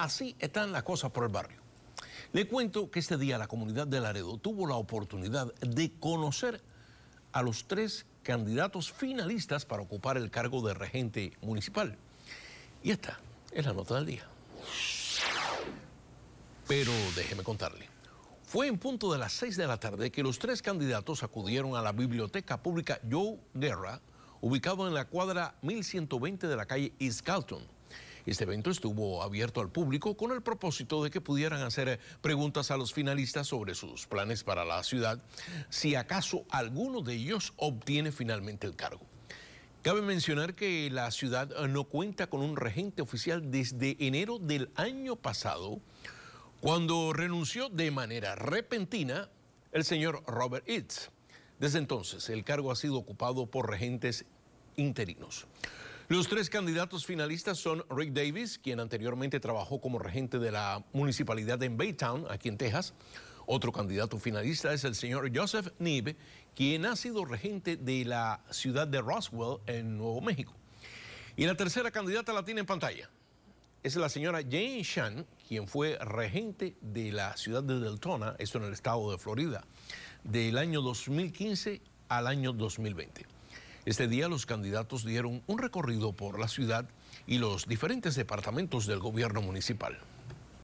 Así están las cosas por el barrio. Le cuento que este día la comunidad de Laredo tuvo la oportunidad de conocer a los tres candidatos finalistas para ocupar el cargo de regente municipal. Y esta es la nota del día. Pero déjeme contarle. Fue en punto de las 6 de la tarde que los tres candidatos acudieron a la Biblioteca Pública Joe Guerra, ubicado en la cuadra 1120 de la calle East este evento estuvo abierto al público con el propósito de que pudieran hacer eh, preguntas a los finalistas sobre sus planes para la ciudad, si acaso alguno de ellos obtiene finalmente el cargo. Cabe mencionar que la ciudad eh, no cuenta con un regente oficial desde enero del año pasado, cuando renunció de manera repentina el señor Robert Eats. Desde entonces, el cargo ha sido ocupado por regentes interinos. Los tres candidatos finalistas son Rick Davis, quien anteriormente trabajó como regente de la municipalidad de Baytown, aquí en Texas. Otro candidato finalista es el señor Joseph Nib, quien ha sido regente de la ciudad de Roswell, en Nuevo México. Y la tercera candidata la tiene en pantalla. Es la señora Jane Shan, quien fue regente de la ciudad de Deltona, esto en el estado de Florida, del año 2015 al año 2020. Este día los candidatos dieron un recorrido por la ciudad y los diferentes departamentos del gobierno municipal.